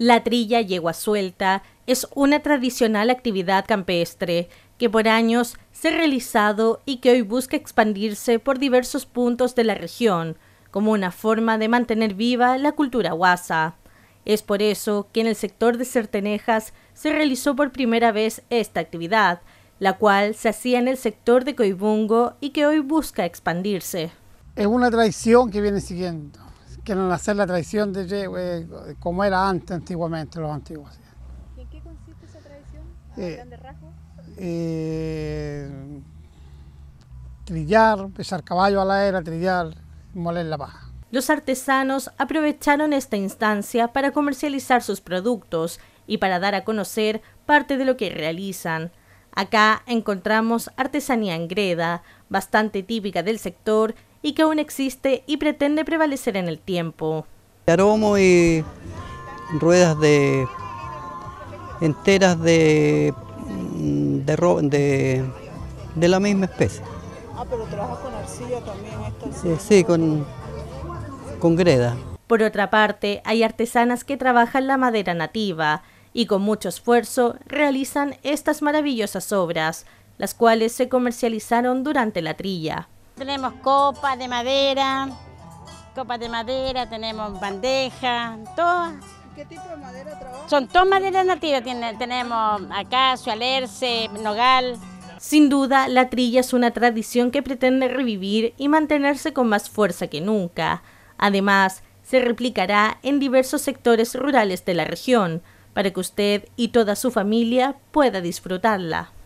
La trilla yegua suelta es una tradicional actividad campestre que por años se ha realizado y que hoy busca expandirse por diversos puntos de la región, como una forma de mantener viva la cultura guasa. Es por eso que en el sector de Certenejas se realizó por primera vez esta actividad, la cual se hacía en el sector de Coibungo y que hoy busca expandirse. Es una tradición que viene siguiendo quieren hacer la tradición de eh, como era antes, antiguamente, los antiguos. ¿Y en qué consiste esa tradición? Eh, eh, trillar, pesar caballo a la era, trillar, moler la paja. Los artesanos aprovecharon esta instancia para comercializar sus productos y para dar a conocer parte de lo que realizan. Acá encontramos artesanía en greda, bastante típica del sector y que aún existe y pretende prevalecer en el tiempo. Aromo y ruedas de enteras mm, de de, la misma especie. Ah, pero trabaja con arcilla también esta. sí, con greda. Por otra parte, hay artesanas que trabajan la madera nativa y con mucho esfuerzo realizan estas maravillosas obras, las cuales se comercializaron durante la trilla. Tenemos copas de madera, copas de madera, tenemos bandejas, todas. ¿Qué tipo de madera trabaja? Son todas maderas nativas, tenemos acacio, alerce, nogal. Sin duda, la trilla es una tradición que pretende revivir y mantenerse con más fuerza que nunca. Además, se replicará en diversos sectores rurales de la región, para que usted y toda su familia pueda disfrutarla.